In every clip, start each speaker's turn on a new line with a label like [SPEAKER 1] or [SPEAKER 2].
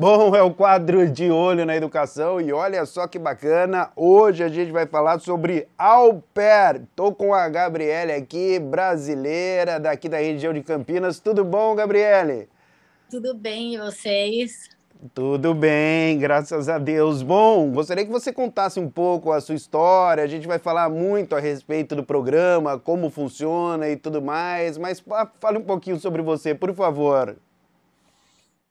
[SPEAKER 1] Bom, é o quadro de olho na educação e olha só que bacana. Hoje a gente vai falar sobre au pair. Tô com a Gabriele aqui, brasileira, daqui da região de Campinas. Tudo bom, Gabriele?
[SPEAKER 2] Tudo bem, e vocês?
[SPEAKER 1] Tudo bem, graças a Deus. Bom, gostaria que você contasse um pouco a sua história. A gente vai falar muito a respeito do programa, como funciona e tudo mais, mas fale um pouquinho sobre você, por favor.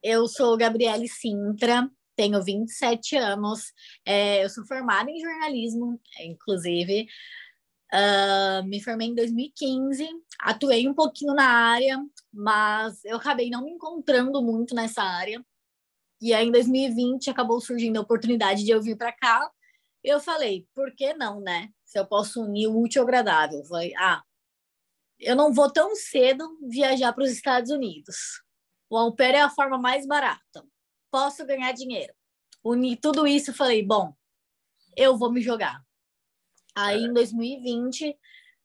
[SPEAKER 2] Eu sou Gabriele Sintra, tenho 27 anos, é, eu sou formada em jornalismo, inclusive. Uh, me formei em 2015, atuei um pouquinho na área, mas eu acabei não me encontrando muito nessa área. E aí, em 2020, acabou surgindo a oportunidade de eu vir para cá. Eu falei, por que não, né? Se eu posso unir o útil ao agradável. Eu falei, ah, eu não vou tão cedo viajar para os Estados Unidos. O pair é a forma mais barata. Posso ganhar dinheiro. Uni tudo isso e falei, bom, eu vou me jogar. Aí, em 2020, é.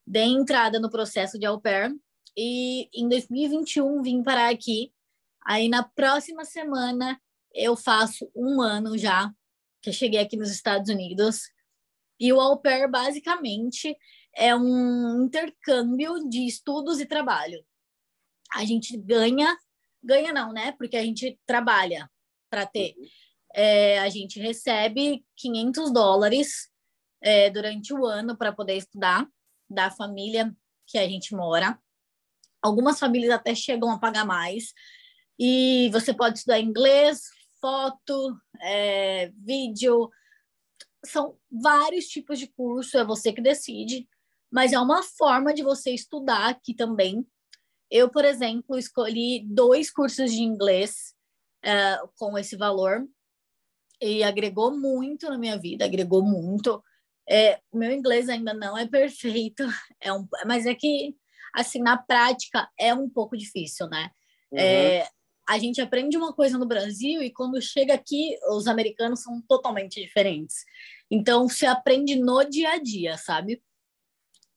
[SPEAKER 2] dei entrada no processo de au pair. E em 2021, vim parar aqui. Aí, na próxima semana, eu faço um ano já que eu cheguei aqui nos Estados Unidos. E o au pair, basicamente, é um intercâmbio de estudos e trabalho. A gente ganha ganha não, né? Porque a gente trabalha para ter. Uhum. É, a gente recebe 500 dólares é, durante o ano para poder estudar da família que a gente mora. Algumas famílias até chegam a pagar mais. E você pode estudar inglês, foto, é, vídeo. São vários tipos de curso, é você que decide. Mas é uma forma de você estudar aqui também eu, por exemplo, escolhi dois cursos de inglês uh, com esse valor e agregou muito na minha vida, agregou muito. É, o meu inglês ainda não é perfeito, é um, mas é que, assim, na prática é um pouco difícil, né? Uhum. É, a gente aprende uma coisa no Brasil e quando chega aqui, os americanos são totalmente diferentes. Então, se aprende no dia a dia, sabe?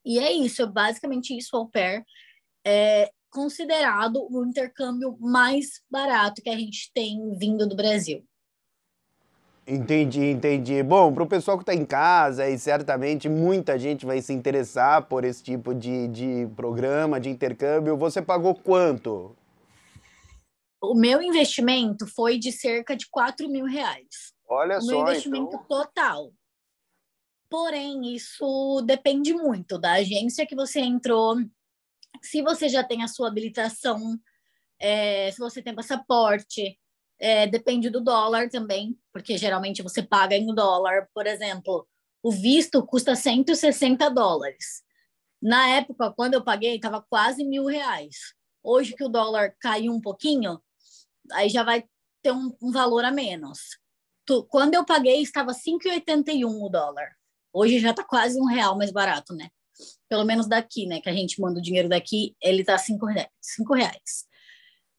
[SPEAKER 2] E é isso, é basicamente isso, au pair. É, considerado o intercâmbio mais barato que a gente tem vindo do Brasil.
[SPEAKER 1] Entendi, entendi. Bom, para o pessoal que está em casa, e certamente muita gente vai se interessar por esse tipo de, de programa, de intercâmbio, você pagou quanto?
[SPEAKER 2] O meu investimento foi de cerca de 4 mil reais. Olha o só. O então. meu investimento então... total. Porém, isso depende muito da agência que você entrou, se você já tem a sua habilitação, é, se você tem passaporte, é, depende do dólar também, porque geralmente você paga em dólar. Por exemplo, o visto custa 160 dólares. Na época, quando eu paguei, estava quase mil reais. Hoje que o dólar caiu um pouquinho, aí já vai ter um, um valor a menos. Tu, quando eu paguei, estava 5,81 o dólar. Hoje já está quase um real mais barato, né? pelo menos daqui, né, que a gente manda o dinheiro daqui, ele tá cinco reais, cinco reais.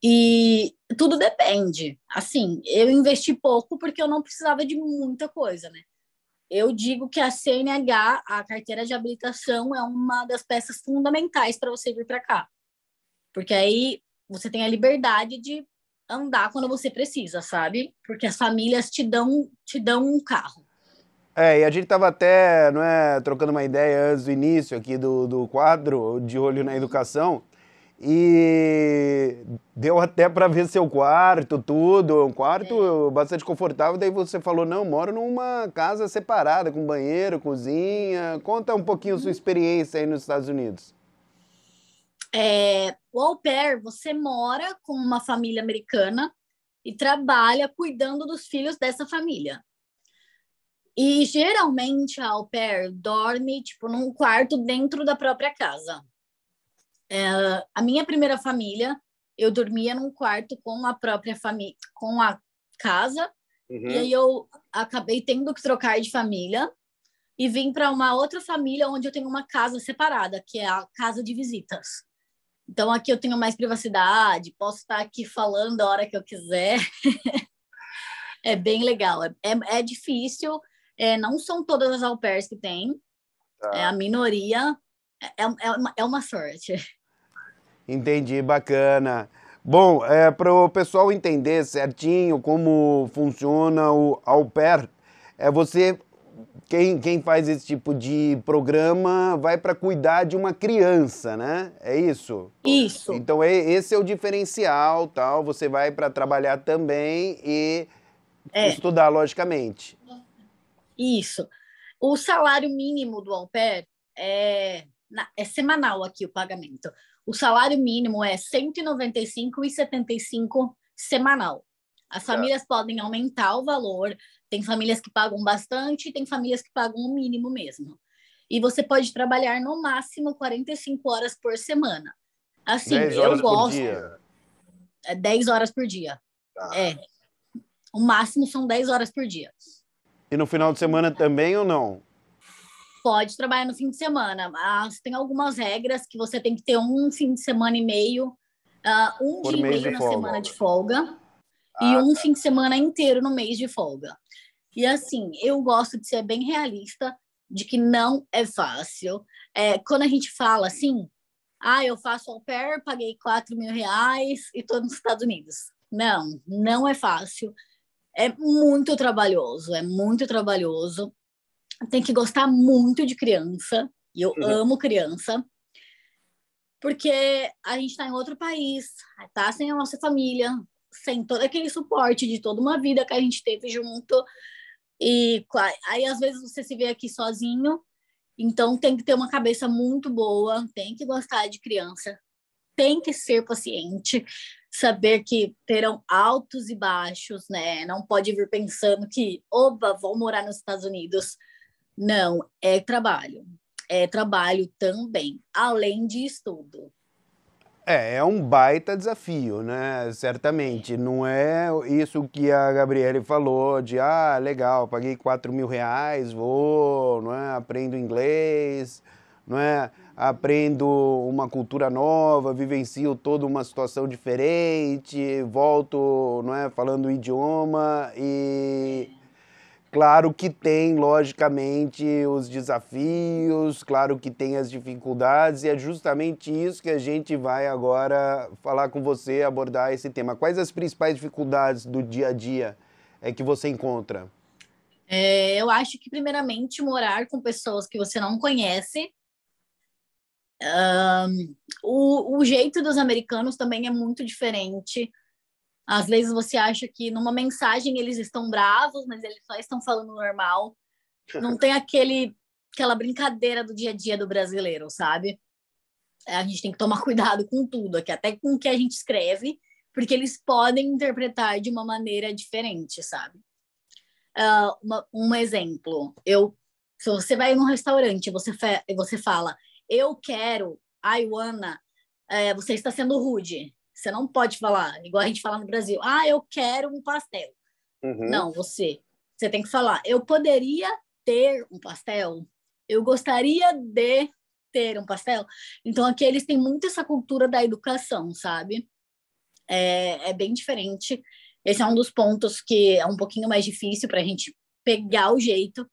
[SPEAKER 2] E tudo depende. Assim, eu investi pouco porque eu não precisava de muita coisa, né? Eu digo que a CNH, a carteira de habilitação, é uma das peças fundamentais para você vir para cá. Porque aí você tem a liberdade de andar quando você precisa, sabe? Porque as famílias te dão, te dão um carro.
[SPEAKER 1] É, e a gente estava até não é, trocando uma ideia antes do início aqui do, do quadro de olho na educação e deu até para ver seu quarto, tudo, um quarto é. bastante confortável. Daí você falou não, moro numa casa separada com banheiro, cozinha. Conta um pouquinho sua uhum. experiência aí nos Estados Unidos.
[SPEAKER 2] É, o au pair, você mora com uma família americana e trabalha cuidando dos filhos dessa família. E geralmente a au pair dorme, tipo, num quarto dentro da própria casa. É, a minha primeira família, eu dormia num quarto com a própria família, com a casa. Uhum. E aí eu acabei tendo que trocar de família e vim para uma outra família onde eu tenho uma casa separada, que é a casa de visitas. Então aqui eu tenho mais privacidade, posso estar aqui falando a hora que eu quiser. é bem legal. É, é, é difícil, é, não são todas as au pairs que tem. Tá. É a minoria. É, é, é, uma, é uma sorte.
[SPEAKER 1] Entendi, bacana. Bom, é, para o pessoal entender certinho como funciona o au pair, é você quem, quem faz esse tipo de programa vai para cuidar de uma criança, né? É isso? Isso. Então é, esse é o diferencial, tal. Você vai para trabalhar também e é. estudar logicamente. Isso.
[SPEAKER 2] O salário mínimo do au pair é, é semanal aqui o pagamento. O salário mínimo é 195,75 semanal. As tá. famílias é. podem aumentar o valor, tem famílias que pagam bastante, tem famílias que pagam o mínimo mesmo. E você pode trabalhar no máximo 45 horas por semana. Assim, eu gosto. dia. 10 é, horas por dia. Ah. É. O máximo são 10 horas por dia.
[SPEAKER 1] E no final de semana também ou não?
[SPEAKER 2] Pode trabalhar no fim de semana, mas tem algumas regras que você tem que ter um fim de semana e meio, uh, um Por dia e meio na folga. semana de folga ah, e um tá. fim de semana inteiro no mês de folga. E assim, eu gosto de ser bem realista de que não é fácil. É, quando a gente fala assim, ah, eu faço au pair, paguei 4 mil reais e estou nos Estados Unidos. Não, não é fácil é muito trabalhoso, é muito trabalhoso. Tem que gostar muito de criança, e eu uhum. amo criança, porque a gente está em outro país, tá sem a nossa família, sem todo aquele suporte de toda uma vida que a gente teve junto. E aí, às vezes, você se vê aqui sozinho, então tem que ter uma cabeça muito boa, tem que gostar de criança, tem que ser paciente, saber que terão altos e baixos, né? Não pode vir pensando que, oba, vou morar nos Estados Unidos. Não, é trabalho. É trabalho também, além de estudo.
[SPEAKER 1] É, é um baita desafio, né? Certamente. Não é isso que a Gabriele falou de ah, legal, paguei 4 mil reais, vou, não é? Aprendo inglês, não é? aprendo uma cultura nova, vivencio toda uma situação diferente, volto, não é, falando o idioma e claro que tem logicamente os desafios, claro que tem as dificuldades e é justamente isso que a gente vai agora falar com você, abordar esse tema. Quais as principais dificuldades do dia a dia é que você encontra?
[SPEAKER 2] É, eu acho que primeiramente morar com pessoas que você não conhece o, o jeito dos americanos também é muito diferente. Às vezes você acha que numa mensagem eles estão bravos, mas eles só estão falando normal. Não tem aquele aquela brincadeira do dia a dia do brasileiro, sabe? A gente tem que tomar cuidado com tudo aqui, até com o que a gente escreve, porque eles podem interpretar de uma maneira diferente, sabe? Uh, uma, um exemplo, eu, se você vai num restaurante, você, você fala, eu quero, Aiwana, é, você está sendo rude. Você não pode falar, igual a gente fala no Brasil, ah, eu quero um pastel. Uhum. Não, você. Você tem que falar, eu poderia ter um pastel? Eu gostaria de ter um pastel? Então, aqui eles têm muito essa cultura da educação, sabe? É, é bem diferente. Esse é um dos pontos que é um pouquinho mais difícil para a gente pegar o jeito.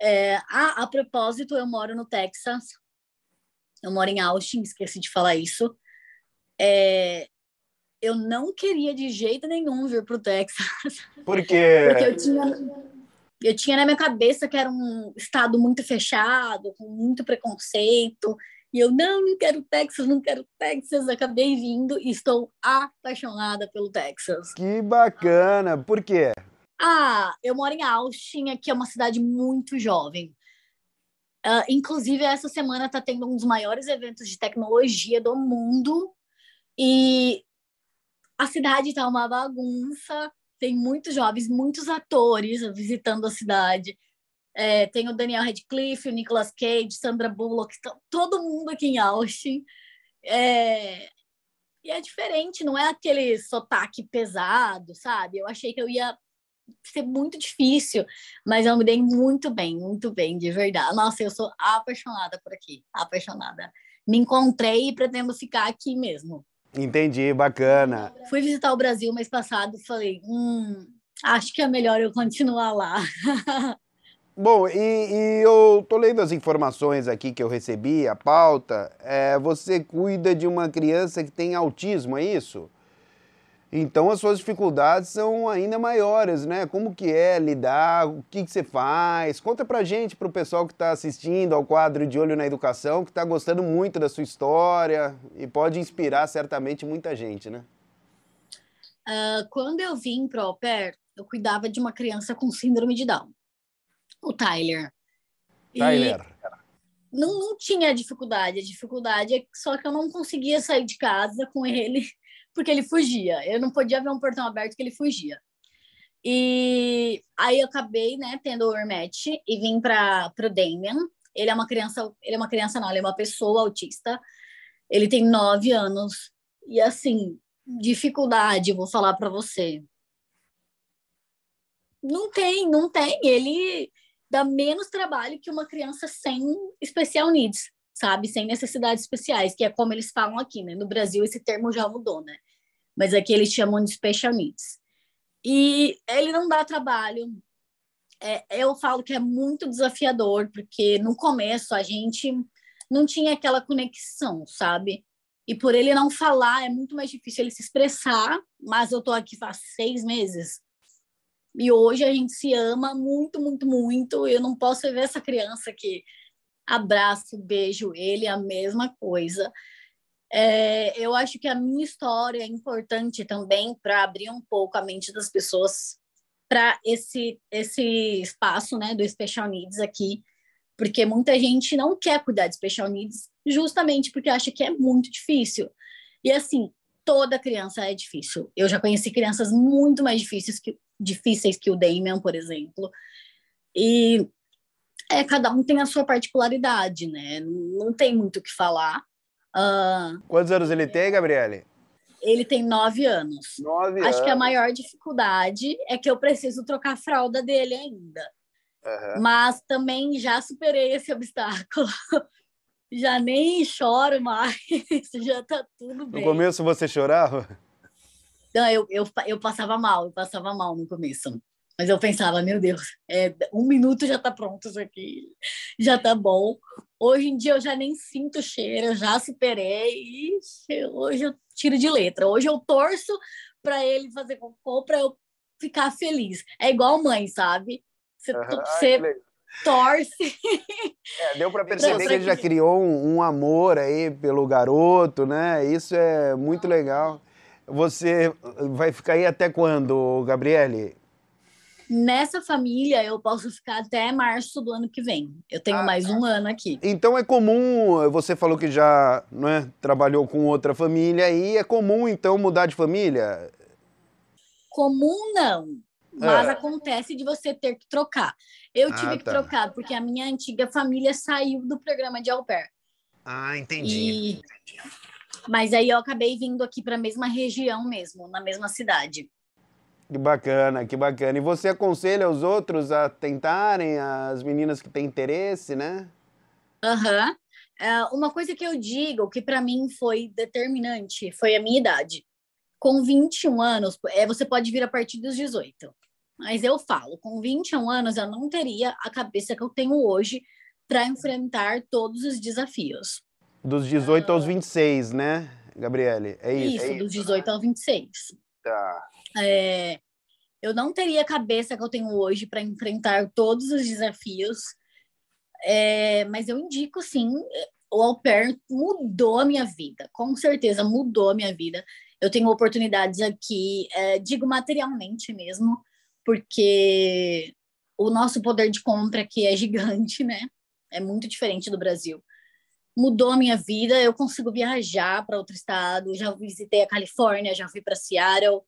[SPEAKER 2] É, ah, a propósito, eu moro no Texas, eu moro em Austin, esqueci de falar isso. É, eu não queria de jeito nenhum vir para o Texas. Por quê? Porque eu tinha, eu tinha na minha cabeça que era um estado muito fechado, com muito preconceito. E eu, não, não quero Texas, não quero Texas. Acabei vindo e estou apaixonada pelo Texas.
[SPEAKER 1] Que bacana! Por quê?
[SPEAKER 2] Ah, eu moro em Austin, aqui é uma cidade muito jovem. Uh, inclusive, essa semana está tendo um dos maiores eventos de tecnologia do mundo e a cidade está uma bagunça. Tem muitos jovens, muitos atores visitando a cidade. É, tem o Daniel Radcliffe, o Nicolas Cage, Sandra Bullock, tá todo mundo aqui em Austin. É, e é diferente, não é aquele sotaque pesado, sabe? Eu achei que eu ia ser muito difícil, mas eu me dei muito bem, muito bem, de verdade. Nossa, eu sou apaixonada por aqui, apaixonada. Me encontrei e pretendo ficar aqui mesmo.
[SPEAKER 1] Entendi, bacana.
[SPEAKER 2] Fui visitar o Brasil mês passado e falei, hum, acho que é melhor eu continuar lá.
[SPEAKER 1] Bom, e, e, eu tô lendo as informações aqui que eu recebi, a pauta. É, você cuida de uma criança que tem autismo, é isso? Então as suas dificuldades são ainda maiores, né? Como que é lidar, o que, que você faz? Conta pra gente, pro pessoal que está assistindo ao quadro De Olho na Educação, que está gostando muito da sua história e pode inspirar certamente muita gente, né?
[SPEAKER 2] Uh, quando eu vim pro Au Pair, eu cuidava de uma criança com síndrome de Down, o Tyler. Tyler. E não, não tinha dificuldade, a dificuldade é só que eu não conseguia sair de casa com ele porque ele fugia. Eu não podia ver um portão aberto que ele fugia. E aí eu acabei, né, tendo o rematch e vim para pro Damien. Ele é uma criança, ele é uma criança não, ele é uma pessoa autista. Ele tem nove anos e assim, dificuldade, vou falar para você. Não tem, não tem. Ele dá menos trabalho que uma criança sem especial needs sabe? Sem necessidades especiais, que é como eles falam aqui, né? No Brasil esse termo já mudou, né? Mas aqui eles chamam de special needs. E ele não dá trabalho. É, eu falo que é muito desafiador, porque no começo a gente não tinha aquela conexão, sabe? E por ele não falar, é muito mais difícil ele se expressar, mas eu tô aqui faz seis meses. E hoje a gente se ama muito, muito, muito. Eu não posso ver essa criança aqui abraço, beijo ele, a mesma coisa. É, eu acho que a minha história é importante também para abrir um pouco a mente das pessoas para esse, esse espaço né, do Special Needs aqui, porque muita gente não quer cuidar de Special Needs justamente porque acha que é muito difícil. E assim, toda criança é difícil. Eu já conheci crianças muito mais difíceis que, difíceis que o Damian, por exemplo. E é, cada um tem a sua particularidade, né? Não tem muito o que falar.
[SPEAKER 1] Uh, Quantos anos ele tem, Gabriele?
[SPEAKER 2] Ele tem nove
[SPEAKER 1] anos. Nove Acho anos. que a
[SPEAKER 2] maior dificuldade é que eu preciso trocar a fralda dele ainda. Uhum. Mas também já superei esse obstáculo. já nem choro mais, já tá tudo bem. No
[SPEAKER 1] começo você chorava?
[SPEAKER 2] Não, eu, eu, eu passava mal, eu passava mal no começo. Mas eu pensava, meu Deus, é, um minuto já está pronto isso aqui, já está bom. Hoje em dia eu já nem sinto cheiro, já superei hoje eu tiro de letra. Hoje eu torço para ele fazer cocô para eu ficar feliz. É igual mãe, sabe? Você, uhum. você Ai,
[SPEAKER 1] torce. É, deu para perceber que ele já criou um, um, amor aí pelo garoto, né? Isso é muito ah. legal. Você vai ficar aí até quando, Gabriele?
[SPEAKER 2] Nessa família, eu posso ficar até março do ano que vem. Eu tenho ah, mais tá. um ano aqui.
[SPEAKER 1] Então é comum, você falou que já né, trabalhou com outra família, e é comum então mudar de família?
[SPEAKER 2] Comum não, mas é. acontece de você ter que trocar. Eu ah, tive que tá. trocar, porque a minha antiga família saiu do programa de au pair.
[SPEAKER 1] Ah, entendi. E...
[SPEAKER 2] Mas aí eu acabei vindo aqui para a mesma região mesmo, na mesma cidade.
[SPEAKER 1] Que bacana, que bacana. E você aconselha os outros a tentarem, as meninas que têm interesse, né?
[SPEAKER 2] Aham. Uhum. uma coisa que eu digo, que para mim foi determinante, foi a minha idade. Com 21 anos, é, você pode vir a partir dos 18. Mas eu falo, com 21 anos eu não teria a cabeça que eu tenho hoje para enfrentar todos os desafios.
[SPEAKER 1] Dos 18 uh, aos 26, né, Gabriele? É isso. Isso, é isso. dos 18 aos 26. Tá.
[SPEAKER 2] É, eu não teria a cabeça que eu tenho hoje para enfrentar todos os desafios. É, mas eu indico sim, o au pair mudou a minha vida, com certeza mudou a minha vida. Eu tenho oportunidades aqui, é, digo materialmente mesmo, porque o nosso poder de compra aqui é gigante, né? É muito diferente do Brasil. Mudou a minha vida, eu consigo viajar para outro estado, já visitei a Califórnia, já fui para Seattle,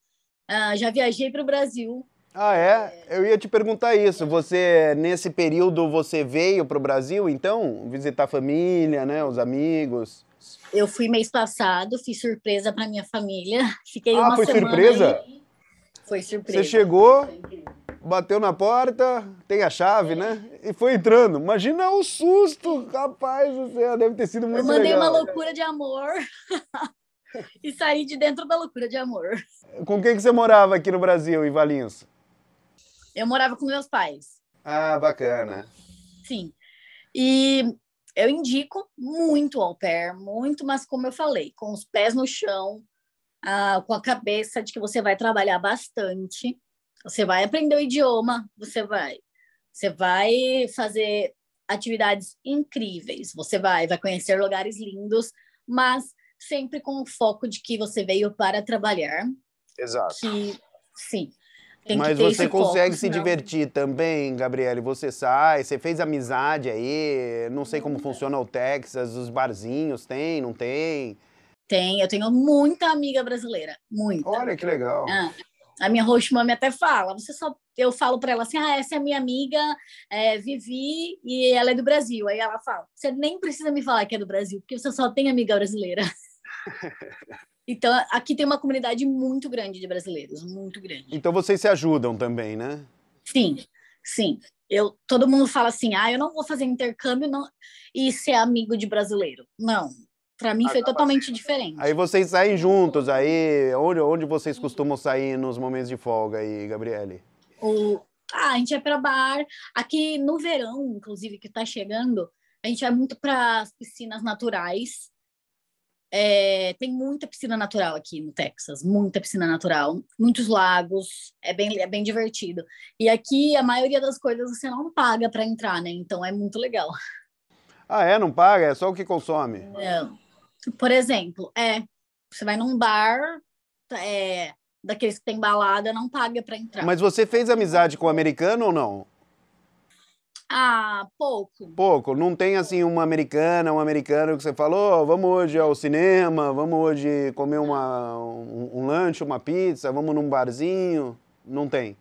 [SPEAKER 1] ah, já viajei para o Brasil. Ah, é? é? Eu ia te perguntar isso. É. Você, nesse período, você veio para o Brasil, então? Visitar a família, né? Os amigos? Eu fui
[SPEAKER 2] mês passado, fiz surpresa para minha família. Fiquei ah, uma foi semana surpresa?
[SPEAKER 1] Aí. Foi surpresa. Você chegou, bateu na porta, tem a chave, né? E foi entrando. Imagina o susto, rapaz, deve ter sido muito legal. Eu mandei legal. uma
[SPEAKER 2] loucura de amor. sair de dentro da loucura de amor.
[SPEAKER 1] Com quem que você morava aqui no Brasil, em Valinhos?
[SPEAKER 2] Eu morava com meus pais.
[SPEAKER 1] Ah, bacana.
[SPEAKER 2] Sim. E eu indico muito ao pé, muito, mas como eu falei, com os pés no chão, ah, com a cabeça de que você vai trabalhar bastante, você vai aprender o idioma, você vai, você vai fazer atividades incríveis, você vai, vai conhecer lugares lindos, mas sempre com o foco de que você veio para trabalhar. Exato. Que,
[SPEAKER 1] sim. Mas você consegue foco, se não. divertir também, Gabriele? Você sai, você fez amizade aí, não sei como é. funciona o Texas, os barzinhos tem, não tem?
[SPEAKER 2] Tem, eu tenho muita amiga brasileira, muita. Olha que
[SPEAKER 1] legal. Ah, a minha
[SPEAKER 2] hostmami até fala, você só eu falo para ela assim, ah, essa é minha amiga é, Vivi e ela é do Brasil. Aí ela fala, você nem precisa me falar que é do Brasil, porque você só tem amiga brasileira. Então, aqui tem uma comunidade muito grande de brasileiros, muito grande.
[SPEAKER 1] Então, vocês se ajudam também, né?
[SPEAKER 2] Sim, sim. Eu, todo mundo fala assim, ah, eu não vou fazer intercâmbio não, e ser amigo de brasileiro. Não, para mim foi totalmente diferente.
[SPEAKER 1] Aí vocês saem juntos, aí onde, onde vocês costumam sair nos momentos de folga aí, Gabriele?
[SPEAKER 2] O, ah, a gente vai é para bar. Aqui no verão, inclusive, que está chegando, a gente vai muito para as piscinas naturais é, tem muita piscina natural aqui no Texas, muita piscina natural, muitos lagos, é bem, é bem divertido. E aqui a maioria das coisas você não paga para entrar, né? Então é muito legal.
[SPEAKER 1] Ah, é? Não paga? É só o que consome?
[SPEAKER 2] Por exemplo, é. Você vai num bar, é, daqueles que tem balada, não paga para entrar. Mas você
[SPEAKER 1] fez amizade com o americano ou não?
[SPEAKER 2] Ah, pouco.
[SPEAKER 1] Pouco. Não tem assim uma americana, um americano que você falou, oh, vamos hoje ao cinema, vamos hoje comer uma, um, um, lanche, uma pizza, vamos num barzinho. Não tem.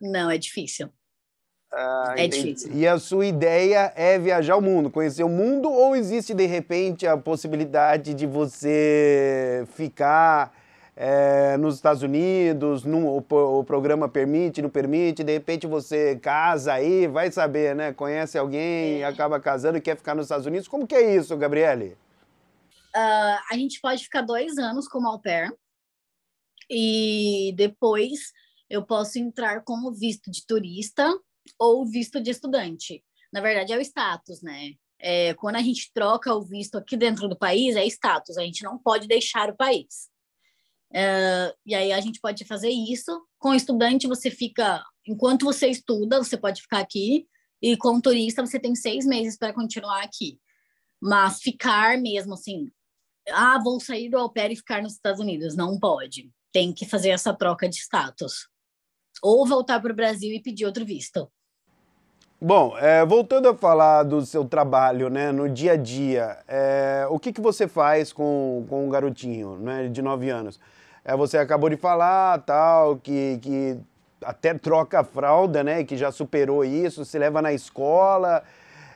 [SPEAKER 2] Não, é difícil. Ah, é difícil.
[SPEAKER 1] E a sua ideia é viajar o mundo, conhecer o mundo, ou existe de repente a possibilidade de você ficar é, nos Estados Unidos, num, o, o, programa permite, não permite, de repente você casa aí, vai saber, né? Conhece alguém, é. acaba casando e quer ficar nos Estados Unidos. Como que é isso, Gabriele?
[SPEAKER 2] Uh, a gente pode ficar dois anos como au pair e depois eu posso entrar como visto de turista ou visto de estudante. Na verdade, é o status, né? É, quando a gente troca o visto aqui dentro do país, é status, a gente não pode deixar o país. É, e aí a gente pode fazer isso. Com estudante, você fica, enquanto você estuda, você pode ficar aqui, e com turista, você tem seis meses para continuar aqui. Mas ficar mesmo assim, ah, vou sair do alper e ficar nos Estados Unidos, não pode. Tem que fazer essa troca de status. Ou voltar para o Brasil e pedir outro visto.
[SPEAKER 1] Bom, é, voltando a falar do seu trabalho, né, no dia a dia, é, o que, que você faz com, com um garotinho né, de 9 anos? É, você acabou de falar, tal, que, que até troca a fralda, né? Que já superou isso, se leva na escola,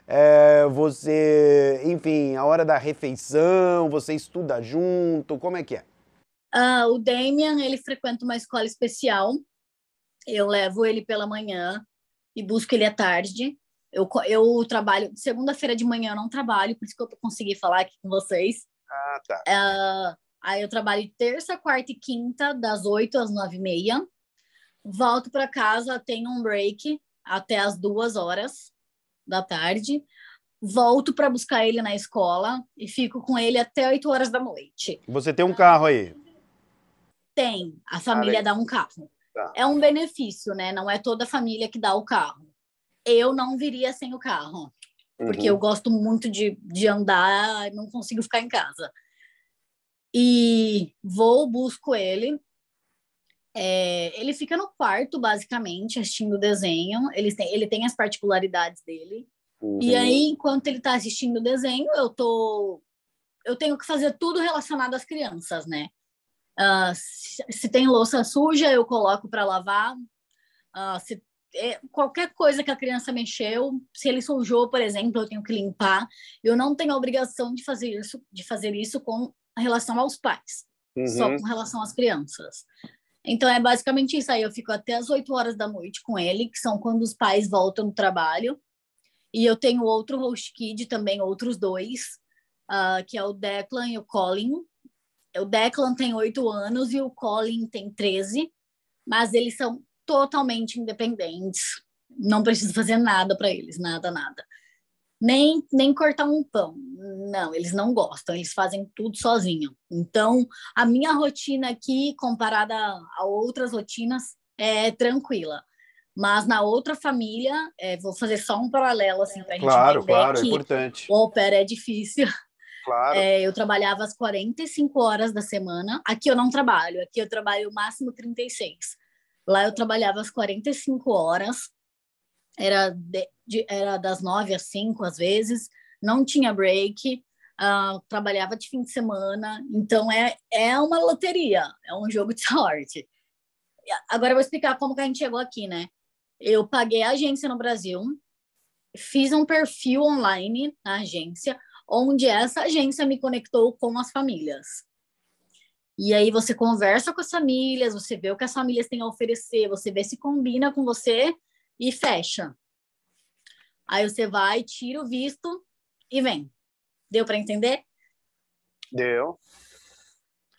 [SPEAKER 1] é, você, enfim, a hora da refeição, você estuda junto, como é que é?
[SPEAKER 2] Ah, o Damian, ele frequenta uma escola especial, eu levo ele pela manhã e busco ele à tarde. Eu, eu trabalho, segunda-feira de manhã eu não trabalho, por isso que eu consegui falar aqui com vocês. Ah, tá. Ah, Aí eu trabalho terça, quarta e quinta, das 8 às 9 e meia. Volto para casa, tenho um break até as duas horas da tarde. Volto para buscar ele na escola e fico com ele até 8 horas da noite.
[SPEAKER 1] Você tem um carro aí?
[SPEAKER 2] Tem. A família ah, dá um carro. Tá. É um benefício, né? Não é toda a família que dá o carro. Eu não viria sem o carro, porque uhum. eu gosto muito de, de andar, não consigo ficar em casa. E vou, busco ele. É, ele fica no quarto, basicamente, assistindo o desenho. Ele tem, ele tem as particularidades dele. Uhum. E aí, enquanto ele tá assistindo o desenho, eu tô. Eu tenho que fazer tudo relacionado às crianças, né? Uh, se, se, tem louça suja, eu coloco para lavar. Uh, se, é, qualquer coisa que a criança mexeu, se ele sujou, por exemplo, eu tenho que limpar. Eu não tenho a obrigação de fazer isso, de fazer isso com relação aos pais, uhum. só com relação às crianças. Então é basicamente isso aí. Eu fico até as 8 horas da noite com ele, que são quando os pais voltam do trabalho. E eu tenho outro host kid também, outros dois, uh, que é o Declan e o Colin. O Declan tem 8 anos e o Colin tem 13, mas eles são totalmente independentes. Não preciso fazer nada para eles, nada, nada nem, nem cortar um pão. Não, eles não gostam, eles fazem tudo sozinho. Então, a minha rotina aqui, comparada a outras rotinas, é tranquila. Mas na outra família, é, vou fazer só um paralelo, assim, para a gente Claro, claro, é importante. O opera é difícil. Claro. É, eu trabalhava as 45 horas da semana. Aqui eu não trabalho, aqui eu trabalho o máximo 36. Lá eu trabalhava as 45 horas, era de, de, era das nove às cinco às vezes, não tinha break, uh, trabalhava de fim de semana, então é, é uma loteria, é um jogo de sorte. Agora eu vou explicar como que a gente chegou aqui, né? Eu paguei a agência no Brasil, fiz um perfil online na agência, onde essa agência me conectou com as famílias. E aí você conversa com as famílias, você vê o que as famílias têm a oferecer, você vê se combina com você e fecha. Aí você vai, tira o visto e vem. Deu para entender? Deu.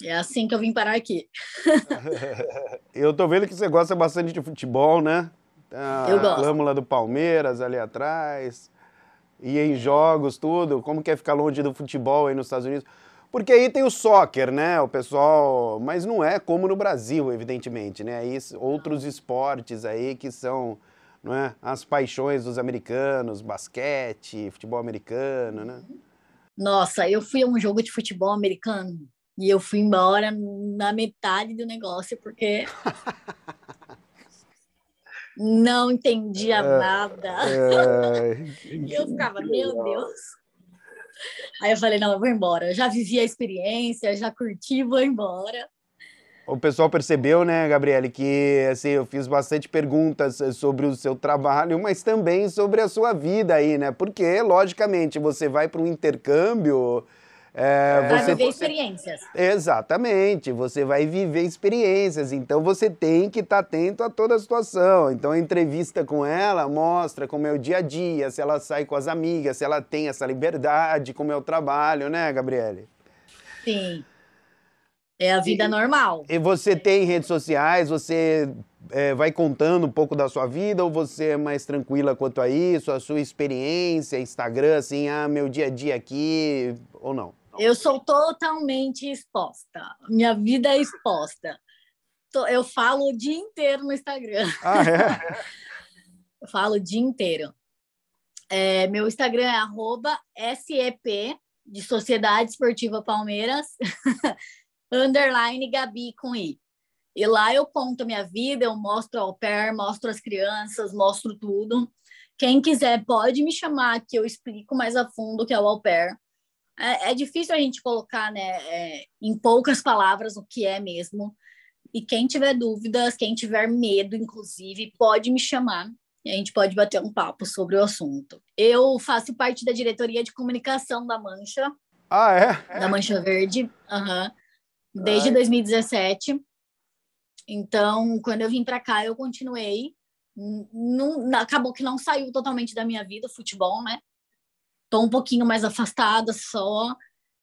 [SPEAKER 2] É assim que eu vim parar aqui.
[SPEAKER 1] eu tô vendo que você gosta bastante de futebol, né? A eu gosto. Lâmula do Palmeiras ali atrás. E em jogos, tudo. Como que é ficar longe do futebol aí nos Estados Unidos? Porque aí tem o soccer, né? O pessoal. Mas não é como no Brasil, evidentemente, né? Aí outros esportes aí que são não é? as paixões dos americanos, basquete, futebol americano, né?
[SPEAKER 2] Nossa, eu fui a um jogo de futebol americano e eu fui embora na metade do negócio porque não entendia é, nada.
[SPEAKER 1] É... eu ficava,
[SPEAKER 2] meu Deus. Aí eu falei, não, eu vou embora. Eu já vivi a experiência, já curti, vou embora
[SPEAKER 1] o pessoal percebeu, né, Gabriele, que assim, eu fiz bastante perguntas eh, sobre o seu trabalho, mas também sobre a sua vida aí, né? Porque, logicamente, você vai para um intercâmbio. É, vai você, viver
[SPEAKER 2] experiências.
[SPEAKER 1] Exatamente, você vai viver experiências, então você tem que estar tá atento a toda a situação. Então a entrevista com ela mostra como é o dia a dia, se ela sai com as amigas, se ela tem essa liberdade, como é o trabalho, né, Gabriele? Sim. É a vida e, normal. E você tem redes sociais, você é, vai contando um pouco da sua vida ou você é mais tranquila quanto a isso, a sua experiência, Instagram, assim, ah, meu dia a dia aqui, ou não? Eu sou
[SPEAKER 2] totalmente exposta. Minha vida é exposta. Eu falo o dia inteiro no Instagram. Ah, é? eu falo o dia inteiro. É, meu Instagram é arroba SEP, de Sociedade Esportiva Palmeiras. underline Gabi com I. E lá eu conto minha vida, eu mostro ao pair, mostro as crianças, mostro tudo. Quem quiser pode me chamar que eu explico mais a fundo o que é o au pair. É, é difícil a gente colocar né, é, em poucas palavras o que é mesmo. E quem tiver dúvidas, quem tiver medo, inclusive, pode me chamar e a gente pode bater um papo sobre o assunto. Eu faço parte da diretoria de comunicação da Mancha. Ah, é? Da Mancha Verde. Aham. Uhum desde Ai. 2017. Então, quando eu vim para cá, eu continuei. Não, acabou que não saiu totalmente da minha vida o futebol, né? Tô um pouquinho mais afastada só.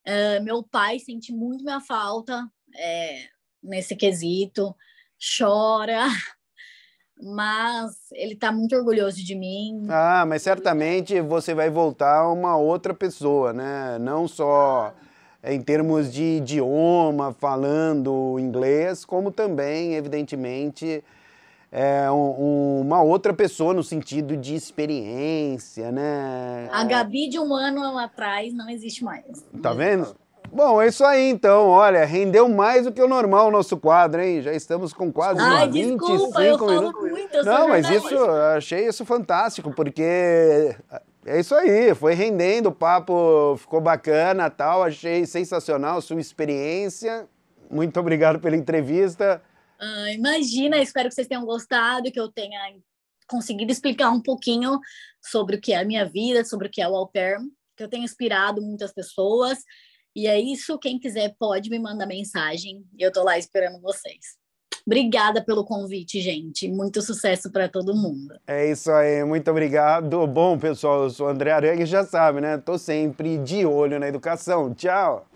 [SPEAKER 2] É, meu pai sente muito minha falta é, nesse quesito, chora, mas ele tá muito orgulhoso de mim.
[SPEAKER 1] Ah, mas certamente você vai voltar uma outra pessoa, né? Não só ah, é, em termos de idioma, falando inglês, como também, evidentemente, é, um, uma outra pessoa no sentido de experiência, né? A
[SPEAKER 2] Gabi de um ano atrás não existe mais. Tá
[SPEAKER 1] vendo? Bom, é isso aí então. Olha, rendeu mais do que o normal o nosso quadro, hein? Já estamos com quase Ai, 25 desculpa, eu minutos. muito, eu não, mas isso, achei isso fantástico, porque é isso aí, foi rendendo, o papo ficou bacana tal, achei sensacional a sua experiência. Muito obrigado pela entrevista.
[SPEAKER 2] Ah, imagina, espero que vocês tenham gostado, que eu tenha conseguido explicar um pouquinho sobre o que é a minha vida, sobre o que é o au pair, que eu tenho inspirado muitas pessoas. E é isso, quem quiser pode me mandar mensagem, eu tô lá esperando vocês. Obrigada pelo convite, gente. Muito sucesso para todo mundo.
[SPEAKER 1] É isso aí, muito obrigado. Bom, pessoal, eu sou André Aranha já sabe, né? Tô sempre de olho na educação. Tchau!